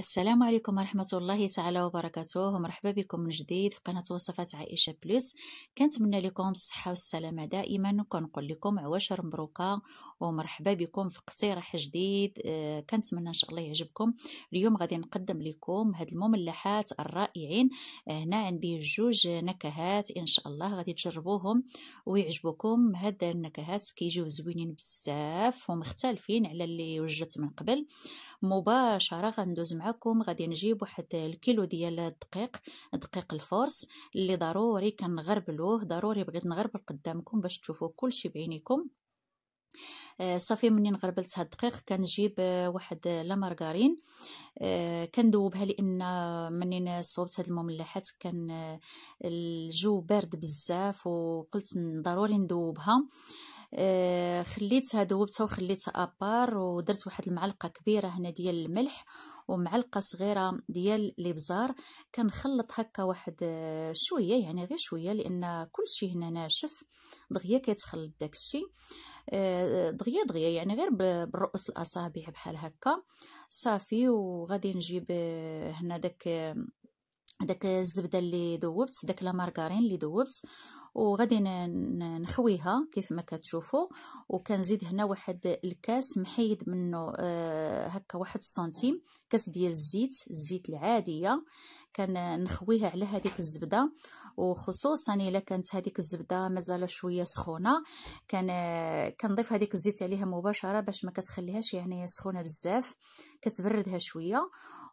السلام عليكم ورحمة الله تعالى وبركاته ومرحبا بكم من جديد في قناة وصفات عائشة بلس كنتمنى لكم الصحة والسلامة دائما وكنقول لكم عواشر مبروكة ومرحبا بكم في اقتراح جديد آه، كنتمنى ان شاء الله يعجبكم اليوم غادي نقدم لكم هاد المملحات الرائعين آه، هنا عندي جوج نكهات ان شاء الله غادي تجربوهم ويعجبوكم هاد النكهات كيجيو زوينين بزاف ومختلفين على اللي وجدت من قبل مباشرة غندوز مع معكم غادي نجيب واحد الكيلو ديال الدقيق دقيق الفورس اللي ضروري كنغربلوه ضروري بغيت نغربل قدامكم باش تشوفوا كلشي بعينيكم آه، صافي منين غربلت هاد الدقيق كنجيب آه، واحد لا مارغرين آه، كندوبها لان منين صوبت هاد المملحات كان الجو بارد بزاف وقلت ضروري ندوبها آه، خليتها ذوبتها وخليتها ابار ودرت واحد المعلقه كبيره هنا ديال الملح ومعلقه صغيره ديال الابزار كنخلط هكا واحد آه، شويه يعني غير شويه لان كلشي هنا ناشف دغيا كيتخلط داكشي آه، دغيا دغيا يعني غير بالرؤوس الاصابع بحال هكا صافي وغادي نجيب هنا داك داك الزبده اللي ذوبت داك لا مارغارين اللي ذوبت وغادي نخويها كيف ما كتشوفوا وكنزيد هنا واحد الكاس محيد منه آه، هكا واحد سنتيم كاس ديال الزيت الزيت العاديه كنخويها على هذيك الزبده وخصوصا الا كانت هذيك الزبده مازال شويه سخونه كان كنضيف هذيك الزيت عليها مباشره باش ما كتخليهاش يعني سخونه بزاف كتبردها شويه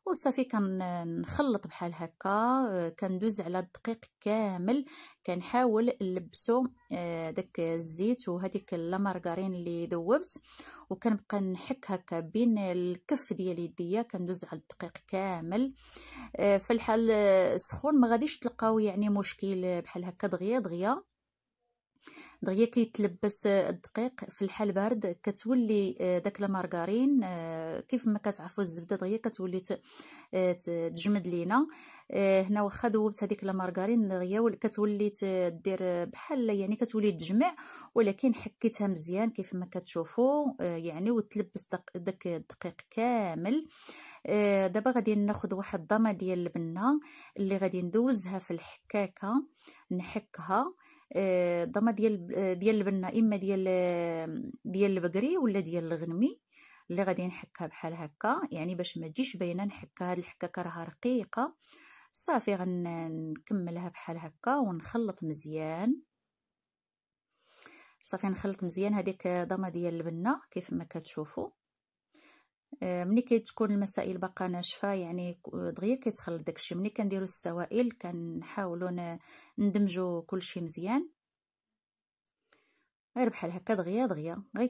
وصافي كنخلط بحال هكا آه، كندوز على الدقيق كامل كنحاول نلبسو آه، داك الزيت وهذيك لا مارغرين اللي ذوبت وكنبقى نحك هكا بين الكف ديال يديا كندوز على الدقيق كامل آه، في الحال سخون ما غاديش تلقاو يعني مشكل بحال هكا دغيا دغيا دغيا كيتلبس الدقيق في الحال بارد كتولي آه، داك المارغرين آه، كيف ما كتعرفوا الزبده دغيا كتولي آه، تجمد لينا هنا واخا ذوبت هذيك المارغرين دغيا كتولي دير بحال يعني كتولي تجمع ولكن حكيتها مزيان كيف ما كتشوفوا يعني وتلبس داك الدقيق كامل دابا غادي ناخذ واحد الضمه ديال البنه اللي غادي ندوزها في الحكاكه نحكها الضمه آه، ديال آه، ديال البنه اما ديال آه، ديال البقري ولا ديال الغنمي اللي غادي نحكها بحال هكا يعني باش ما تجيش باينه نحكها هاد الحكاكه راها رقيقه صافي غنكملها بحال هكا ونخلط مزيان صافي نخلط مزيان هذيك ضمه ديال البنه كيف ما كتشوفوا آه، ملي كتكون المسائل باقا ناشفه يعني دغيا كيتخلط داكشي ملي كنديرو السوائل كنحاولوا ندمجو كلشي مزيان غير بحال هكا دغيا دغيا غير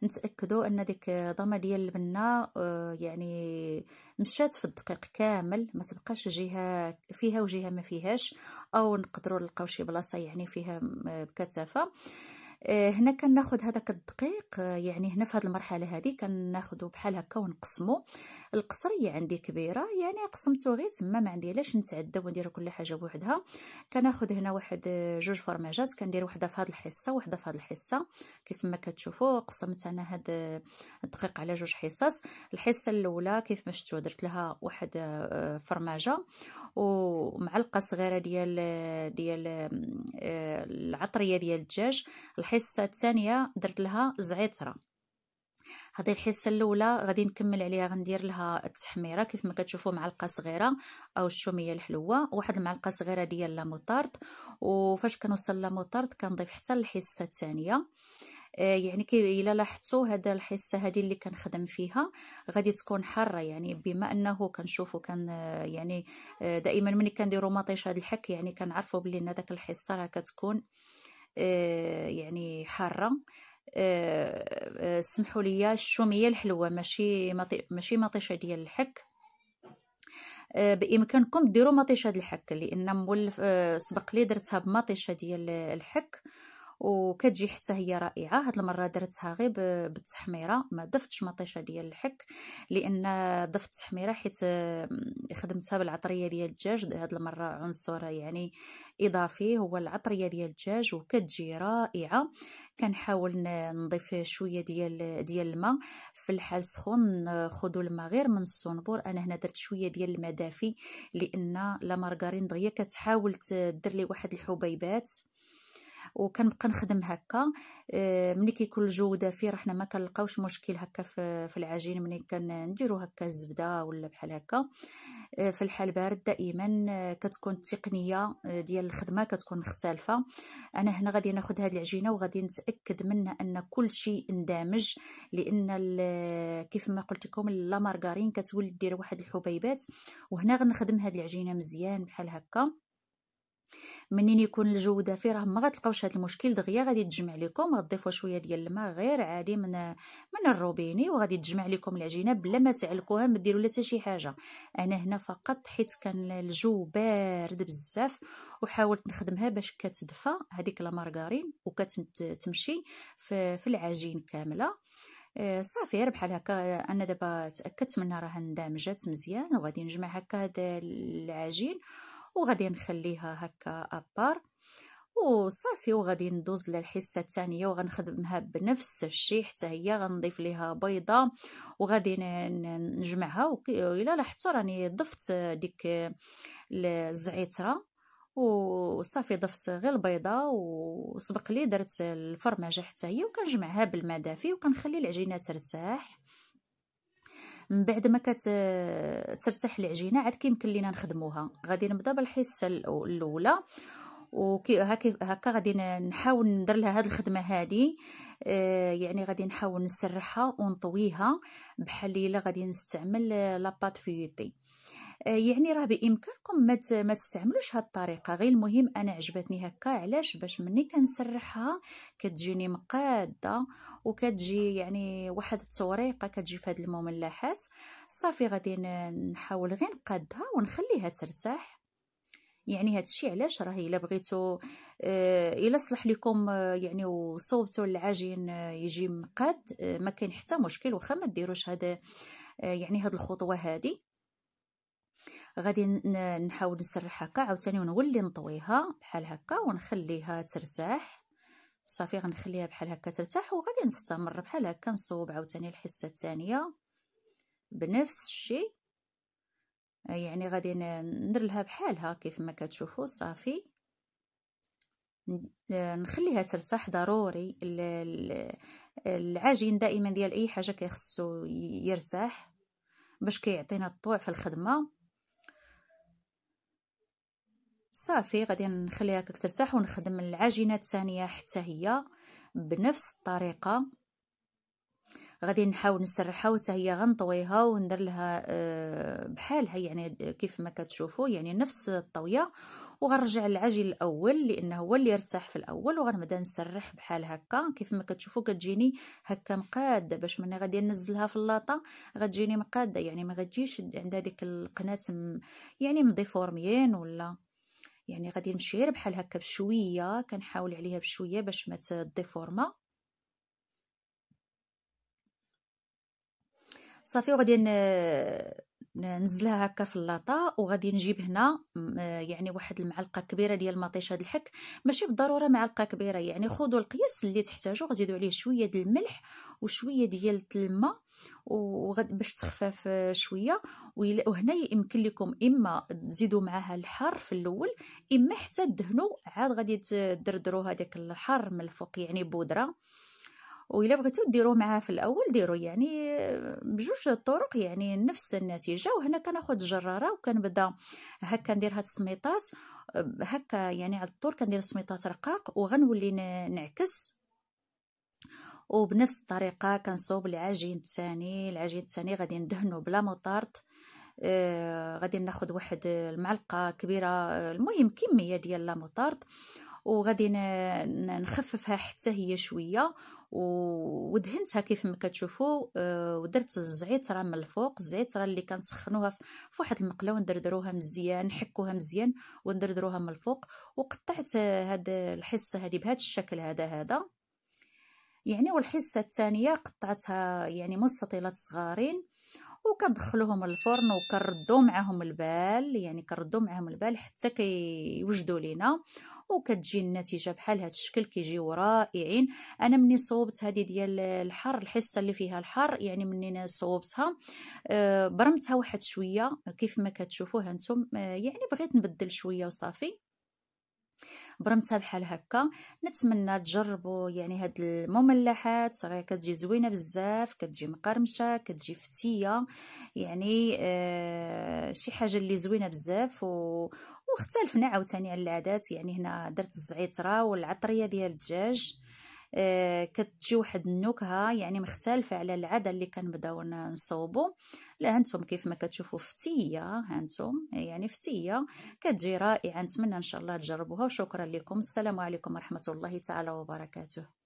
كنتاكدوا ان ديك الضمه ديال البنه آه، يعني مشات في الدقيق كامل ما تبقاش جهه فيها وجهه ما فيهاش او نقدروا نلقاو شي بلاصه يعني فيها بكثافه آه، هنا كناخد هذاك الدقيق آه، يعني هنا في هذه المرحله هذه كناخذه بحال هكا ونقسمه القصريه عندي كبيره يعني قسمته غير تما ما عندي علاش نتعدى وندير كل حاجه بوحدها كناخذ هنا واحد آه، جوج فرماجات كندير وحده في هذه الحصه وحده في هذه الحصه كيف ما كتشوفوا قسمت انا هذا الدقيق على جوج حصص الحصه الاولى كيف ما شفتوا درت لها واحد فرماجه ومعلقه صغيره ديال ديال العطريه ديال الدجاج الحصه الحصه الثانيه درت لها زعتره هذه الحصه الاولى غادي نكمل عليها غندير لها التحميره كيف ما كتشوفوا معلقه صغيره او الشوميه الحلوه واحد المعلقه صغيره ديال لاموطارد وفاش كنوصل لاموطارد كنضيف حتى الحصه الثانيه آه، يعني كي الا لاحظتوا هذا الحصه هذه اللي كنخدم فيها غادي تكون حاره يعني بما انه كنشوفوا كان آه، يعني آه، دائما ملي كنديروا مطيش هذا الحك يعني كنعرفوا بلي ان داك الحصه راه كتكون آه، يعني حارة آه، آه، سمحوا لي الشومية الحلوة ماشي ماشي مطيشة ديال الحك بامكانكم ديروا مطيشه الحك لان مولف سبق لي درتها بمطيشه ديال الحك وكتجي حتى هي رائعه هاد المره درتها غير بالتحميره ما ضفتش مطيشه ديال الحك لان ضفت التحميره حيت خدمتها بالعطريه ديال الدجاج هاد المره عنصر يعني اضافي هو العطريه ديال الدجاج وكتجي رائعه كنحاول نضيف شويه ديال ديال الماء في الحال سخون خذوا الماء غير من الصنبور انا هنا درت شويه ديال الماء دافي لان لا مارغرين دغيا كتحاول تدير لي واحد الحبيبات وكنبقى نخدم هكا آه، ملي كيكون الجو دافي حنا ما كنلقاوش مشكل هكا في العجين ملي كنديرو هكا الزبده ولا بحال هكا آه، في الحال بارد دائما آه، كتكون التقنيه ديال الخدمه كتكون مختلفه انا هنا غادي ناخذ هذه العجينه وغادي نتاكد منها ان كل شيء اندمج لان كيف ما قلت لكم لا مارغرين كتولي دير واحد الحبيبات وهنا غنخدم هذه العجينه مزيان بحال هكا منين يكون الجو دافي راه ما غتلقاوش هذا المشكل دغيا غادي تجمع لكم غضيفوا شويه ديال الماء غير عادي من من الروبيني وغادي تجمع لكم العجينه بلا ما تعلكوها ما ديروا لا شي حاجه انا هنا فقط حيت كان الجو بارد بزاف وحاولت نخدمها باش كتدفى هذيك لا مارغارين وكتمشي في, في العجين كامله آه، صافي غير بحال هكا انا دابا تاكدت منها راه اندمجت مزيان وغادي نجمع هكا هذا العجين وغادي نخليها هكا ابار وصافي وغادي ندوز للحصه الثانيه وغنخدمها بنفس الشيء حتى هي غنضيف ليها بيضه وغادي نجمعها وإلا لاحظتوا راني ضفت ديك الزعتره وصافي ضفت غير البيضه وسبق لي درت الفرماجه حتى هي وكنجمعها بالماء دافي وكنخلي العجينه ترتاح من بعد ما كترتاح العجينه عاد كيمكن لينا نخدموها غادي نبدا بالحصه الاولى وكي هكا هكا غادي نحاول ندير لها هاد الخدمه هادي آه يعني غادي نحاول نسرحها ونطويها بحال الا غادي نستعمل آه، لاباط فيوتي يعني راه بامكانكم ما ما تستعملوش هاد الطريقه غير المهم انا عجبتني هكا علاش باش ملي كنسرحها كتجيني مقاده وكتجي يعني واحد التوريقه كتجي في هاد المملحات صافي غادي نحاول غير نقادها ونخليها ترتاح يعني هادشي علاش راه الا بغيتو آه، الا صلح لكم آه، يعني وصوبتوا العجين آه، يجي مقاد ما كاين حتى مشكل واخا ما ديروش هذا يعني هاد الخطوه هذه غادي نحاول نسرح هكا عاوتاني ونولي نطويها بحال هكا ونخليها ترتاح صافي غنخليها بحال هكا ترتاح وغادي نستمر بحال هكا نصوب عاوتاني الحصه الثانيه بنفس الشيء يعني غادي ندير بحالها كيف ما كتشوفوا صافي نخليها ترتاح ضروري العجين دائما ديال اي حاجه كيخصو يرتاح باش كيعطينا الطوع في الخدمه صافي غادي نخليها هكاك ترتاح ونخدم العجينه الثانيه حتى هي بنفس الطريقه غادي نحاول نسرحها حتى هي غنطويها وندير لها آه، بحالها يعني كيف ما كتشوفوا يعني نفس الطويه وغنرجع للعجين الاول لانه هو اللي ارتاح في الاول وغنبدا نسرح بحال هكا كيف ما كتشوفوا كتجيني هكا مقاده باش ملي غادي ننزلها في اللاطه غتجيني مقاده يعني ما غتجيش عندها ديك القناه يعني مديفورميين ولا يعني غادي نمشي غير بحال هكا بشويه كنحاول عليها بشويه باش ما تديفورما صافي وغادي ننزلها هكا في اللاطا وغادي نجيب هنا يعني واحد المعلقه كبيره ديال مطيش هاد الحك ماشي بالضروره معلقه كبيره يعني خذوا القياس اللي تحتاجوا زيدوا عليه شويه ديال الملح وشويه ديال الماء باش آه. تخفف شويه وهنا يمكن لكم اما تزيدوا معها الحر في الاول اما حتى تدهنوا عاد غادي تدردروا هذاك الحر من الفوق يعني بودره وإلا بغيتو ديروا معاه في الاول ديروا يعني بجوج الطرق يعني نفس النتيجه وهنا كناخذ جراره وكنبدا هكا ندير هاد السميطات هكا يعني على الطور كندير سميطات رقاق وغنولي نعكس وبنفس الطريقة كنصوب العجين الثاني العجين الثاني غادي ندهنو بلا مطارد آه غادي ناخد واحد المعلقة كبيرة المهم كمية ديال لا مطارط وغادي نخففها حتى هي شويه ودهنتها كيف ما كتشوفوا آه، ودرت الزعتره من الفوق الزعتره اللي كنسخنوها في واحد المقله وندردروها مزيان نحكوها مزيان وندردروها من الفوق وقطعت هاد الحصه هذه بهذا الشكل هذا هذا يعني والحصه الثانيه قطعتها يعني مستطيلات صغارين وكندخلوهم الفرن وكنردو معاهم البال يعني كنردو معاهم البال حتى كيوجدوا لينا وكتجي النتيجه بحال هذا الشكل كيجيو رائعين انا مني صوبت هذه ديال الحر الحصه اللي فيها الحر يعني مني صوبتها آه، برمتها واحد شويه كيف ما كتشوفوها نتوم آه، يعني بغيت نبدل شويه وصافي برمتها بحال هكا نتمنى تجربوا يعني هاد المملحات راه كتجي زوينه بزاف كتجي مقرمشه كتجي فتيه يعني آه شي حاجه اللي زوينه بزاف و واختلفنا عاوتاني على العادات يعني هنا درت الزعتر والعطريه ديال الدجاج آه، كتجي واحد النكهه يعني مختلفه على العاده اللي كنبداو نصوبو هانتوم كيف ما كتشوفوا فتيه هانتم يعني فتيه كتجي رائعه نتمنى ان شاء الله تجربوها وشكرا لكم السلام عليكم ورحمه الله تعالى وبركاته